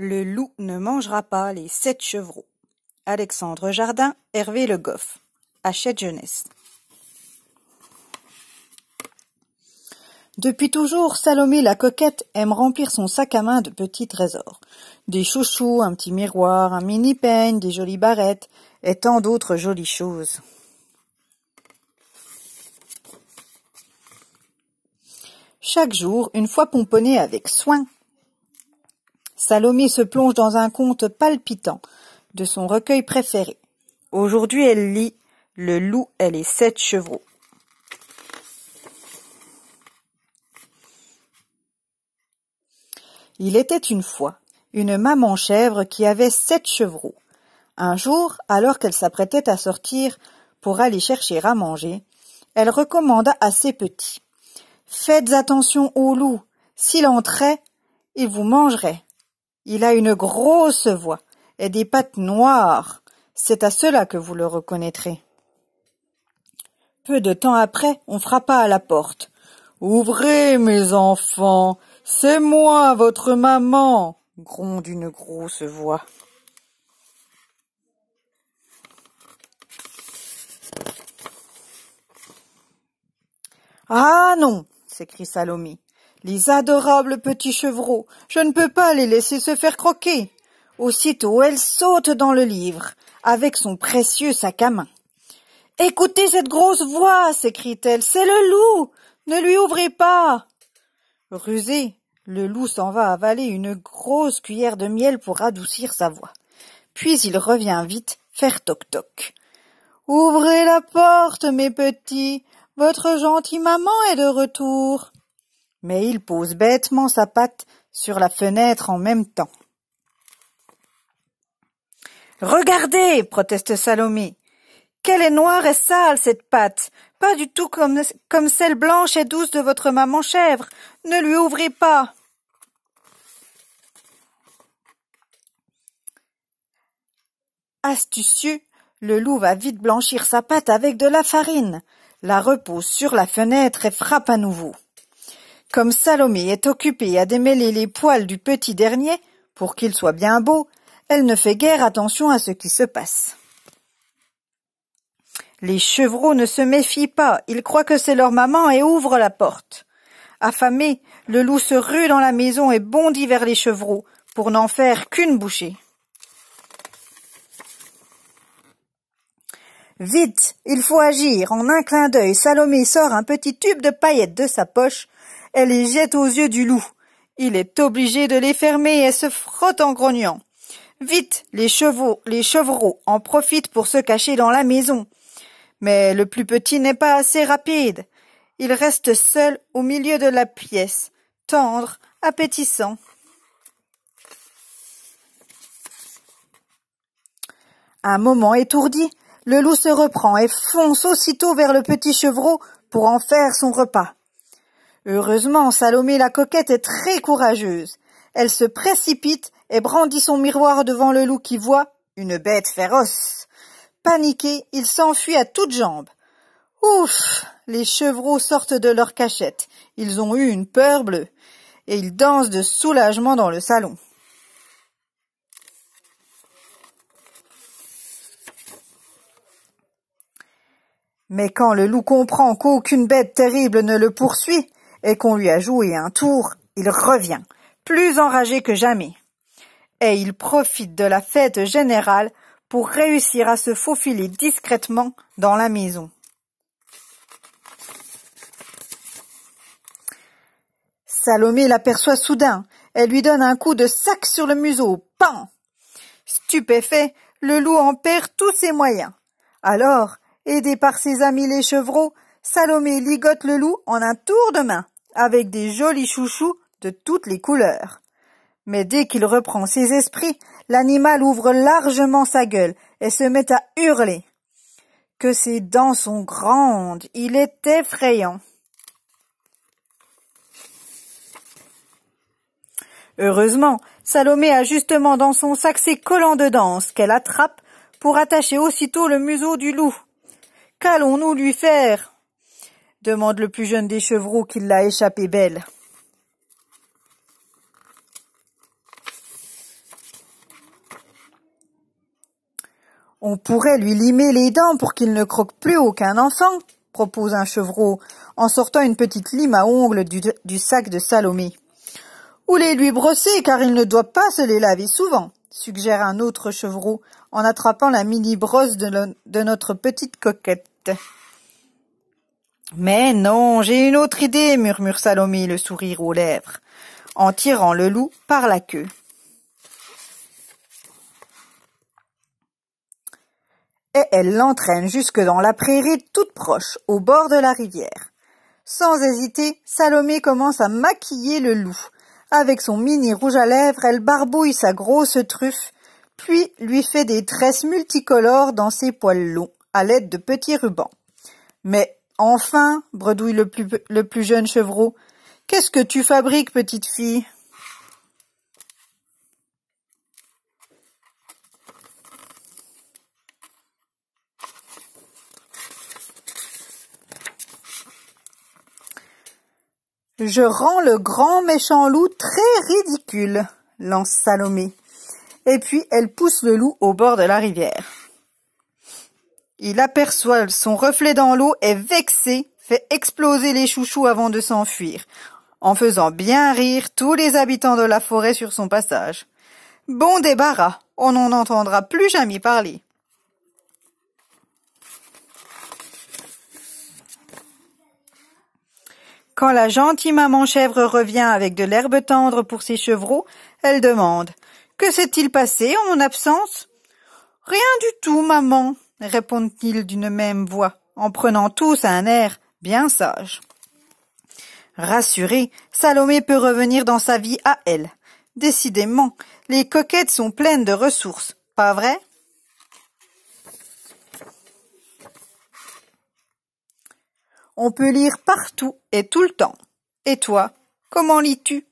Le loup ne mangera pas les sept chevreaux. Alexandre Jardin, Hervé Le Goff. Hachette Jeunesse. Depuis toujours, Salomé la coquette aime remplir son sac à main de petits trésors. Des chouchous, un petit miroir, un mini peigne, des jolies barrettes et tant d'autres jolies choses. Chaque jour, une fois pomponné avec soin, Salomé se plonge dans un conte palpitant de son recueil préféré. Aujourd'hui, elle lit Le loup et les sept chevreaux. Il était une fois une maman chèvre qui avait sept chevreaux. Un jour, alors qu'elle s'apprêtait à sortir pour aller chercher à manger, elle recommanda à ses petits Faites attention au loup. S'il entrait, il vous mangerait. Il a une grosse voix et des pattes noires. C'est à cela que vous le reconnaîtrez. Peu de temps après, on frappa à la porte. Ouvrez, mes enfants. C'est moi, votre maman. gronde une grosse voix. Ah non. s'écrie Salomé. Les adorables petits chevreaux, je ne peux pas les laisser se faire croquer. Aussitôt, elle saute dans le livre, avec son précieux sac à main. Écoutez cette grosse voix, s'écrie-t-elle, c'est le loup. Ne lui ouvrez pas. Rusé, le loup s'en va avaler une grosse cuillère de miel pour adoucir sa voix. Puis il revient vite faire toc toc. Ouvrez la porte, mes petits. Votre gentille maman est de retour mais il pose bêtement sa patte sur la fenêtre en même temps. Regardez, proteste Salomé. Quelle est noire et sale cette patte, pas du tout comme, celle blanche et douce de votre maman chèvre. Ne lui ouvrez pas. Astucieux, le loup va vite blanchir sa patte avec de la farine, la repose sur la fenêtre et frappe à nouveau. Comme Salomé est occupée à démêler les poils du petit dernier, pour qu'il soit bien beau, elle ne fait guère attention à ce qui se passe. Les chevreaux ne se méfient pas, ils croient que c'est leur maman et ouvrent la porte. Affamé, le loup se rue dans la maison et bondit vers les chevreaux, pour n'en faire qu'une bouchée. Vite, il faut agir. En un clin d'œil, Salomé sort un petit tube de paillettes de sa poche elle les jette aux yeux du loup. Il est obligé de les fermer et se frotte en grognant. Vite, les chevaux, les chevreaux en profitent pour se cacher dans la maison. Mais le plus petit n'est pas assez rapide. Il reste seul au milieu de la pièce, tendre, appétissant. Un moment étourdi, le loup se reprend et fonce aussitôt vers le petit chevreau pour en faire son repas. Heureusement, Salomé la coquette est très courageuse. Elle se précipite et brandit son miroir devant le loup qui voit une bête féroce. Paniqué, il s'enfuit à toutes jambes. Ouf Les chevreaux sortent de leur cachette. Ils ont eu une peur bleue. Et ils dansent de soulagement dans le salon. Mais quand le loup comprend qu'aucune bête terrible ne le poursuit, et qu'on lui a joué un tour, il revient, plus enragé que jamais. Et il profite de la fête générale pour réussir à se faufiler discrètement dans la maison. Salomé l'aperçoit soudain. Elle lui donne un coup de sac sur le museau. Pan! Stupéfait, le loup en perd tous ses moyens. Alors, aidé par ses amis les chevreaux, Salomé ligote le loup en un tour de main, avec des jolis chouchous de toutes les couleurs. Mais dès qu'il reprend ses esprits, l'animal ouvre largement sa gueule et se met à hurler. Que ses dents sont grandes, il est effrayant. Heureusement, Salomé a justement dans son sac ses collants de danse qu'elle attrape pour attacher aussitôt le museau du loup. Qu'allons-nous lui faire demande le plus jeune des chevreaux qui l'a échappé belle. On pourrait lui limer les dents pour qu'il ne croque plus aucun enfant, propose un chevreau, en sortant une petite lime à ongles du, sac de Salomé. Ou les lui brosser, car il ne doit pas se les laver souvent, suggère un autre chevreau, en attrapant la mini-brosse de notre petite coquette. Mais non, j'ai une autre idée, murmure Salomé, le sourire aux lèvres, en tirant le loup par la queue. Et elle l'entraîne jusque dans la prairie toute proche, au bord de la rivière. Sans hésiter, Salomé commence à maquiller le loup. Avec son mini rouge à lèvres, elle barbouille sa grosse truffe, puis lui fait des tresses multicolores dans ses poils longs, à l'aide de petits rubans. Mais Enfin, bredouille le plus, le plus jeune chevreau, qu'est-ce que tu fabriques, petite fille Je rends le grand méchant loup très ridicule, lance Salomé. Et puis elle pousse le loup au bord de la rivière. Il aperçoit son reflet dans l'eau et vexé, fait exploser les chouchous avant de s'enfuir, en faisant bien rire tous les habitants de la forêt sur son passage. Bon débarras, on n'en entendra plus jamais parler. Quand la gentille maman chèvre revient avec de l'herbe tendre pour ses chevreaux, elle demande Que s'est-il passé en mon absence Rien du tout, maman, répondent-ils d'une même voix, en prenant tous un air bien sage. Rassuré, Salomé peut revenir dans sa vie à elle. Décidément, les coquettes sont pleines de ressources, pas vrai? On peut lire partout et tout le temps. Et toi, comment lis-tu